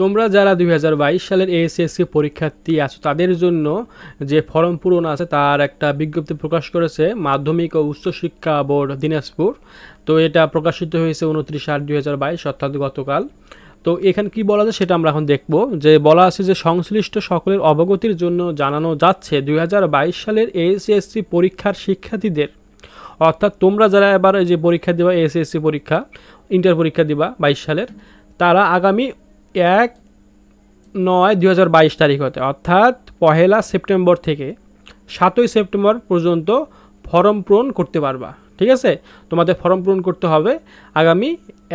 তোমরা যারা দুই সালের এএসএসসি e পরীক্ষার্থী আছো তাদের জন্য যে ফর্ম পূরণ আছে তার একটা বিজ্ঞপ্তি প্রকাশ করেছে মাধ্যমিক ও উচ্চশিক্ষা বোর্ড দিনাজপুর তো এটা প্রকাশিত হয়েছে উনত্রিশ আট দুই অর্থাৎ গতকাল তো এখানে কি বলা যায় সেটা আমরা এখন দেখব যে বলা আছে যে সংশ্লিষ্ট সকলের অবগতির জন্য জানানো যাচ্ছে দুই সালের এএসএসসি e পরীক্ষার শিক্ষার্থীদের অর্থাৎ তোমরা যারা এবার যে পরীক্ষা দেবা এসএসসি e পরীক্ষা ইন্টার পরীক্ষা দিবা বাইশ সালের তারা আগামী এক নয় দু তারিখ হতে অর্থাৎ পহেলা সেপ্টেম্বর থেকে সাতই সেপ্টেম্বর পর্যন্ত ফর্ম পূরণ করতে পারবা ঠিক আছে তোমাদের ফর্ম পূরণ করতে হবে আগামী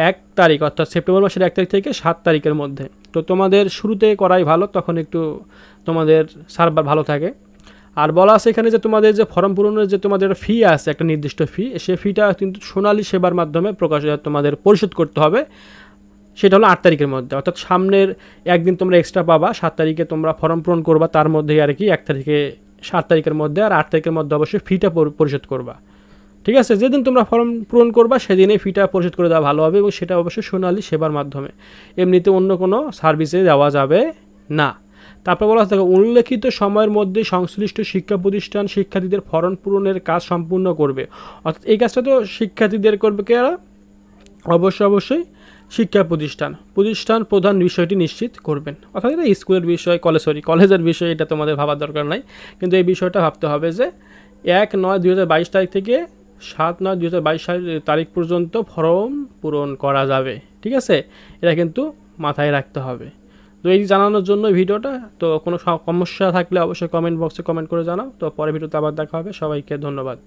এক তারিখ অর্থাৎ সেপ্টেম্বর মাসের এক তারিখ থেকে সাত তারিখের মধ্যে তো তোমাদের শুরুতে করাই ভালো তখন একটু তোমাদের সার্ভার ভালো থাকে আর বলা আছে এখানে যে তোমাদের যে ফর্ম পূরণের যে তোমাদের ফি আছে একটা নির্দিষ্ট ফি সে ফিটা কিন্তু সোনালি সেবার মাধ্যমে প্রকাশ তোমাদের পরিশোধ করতে হবে সেটা হলো আট তারিখের মধ্যে অর্থাৎ সামনের একদিন তোমরা এক্সট্রা পাবা সাত তারিখে তোমরা ফর্ম পূরণ করবা তার মধ্যেই আর কি এক তারিখে সাত তারিখের মধ্যে আর আট তারিখের মধ্যে অবশ্যই ফিটা পরিশোধ করবা ঠিক আছে যেদিন তোমরা ফর্ম পূরণ করবা সেদিনে ফিটা পরিশোধ করে দেওয়া ভালো হবে এবং সেটা অবশ্যই সোনালি সেবার মাধ্যমে এমনিতে অন্য কোনো সার্ভিসে দেওয়া যাবে না তারপর বলা থাকে উল্লেখিত সময়ের মধ্যে সংশ্লিষ্ট শিক্ষা প্রতিষ্ঠান শিক্ষার্থীদের ফরম পূরণের কাজ সম্পূর্ণ করবে অর্থাৎ এই কাজটা তো শিক্ষার্থীদের করবে কে অবশ্যই অবশ্যই শিক্ষা প্রতিষ্ঠান প্রতিষ্ঠান প্রধান বিষয়টি নিশ্চিত করবেন অর্থাৎ এটা স্কুলের বিষয় কলেজ সরি কলেজের বিষয় এটা তোমাদের ভাবার দরকার নাই কিন্তু এই বিষয়টা ভাবতে হবে যে এক নয় দুই তারিখ থেকে সাত নয় দুই তারিখ পর্যন্ত ফর্ম পূরণ করা যাবে ঠিক আছে এটা কিন্তু মাথায় রাখতে হবে তো এই জানানোর জন্য ভিডিওটা তো কোনো সমস্যা থাকলে অবশ্যই কমেন্ট বক্সে কমেন্ট করে জানাও তো পরে ভিডিওতে আবার দেখা হবে সবাইকে ধন্যবাদ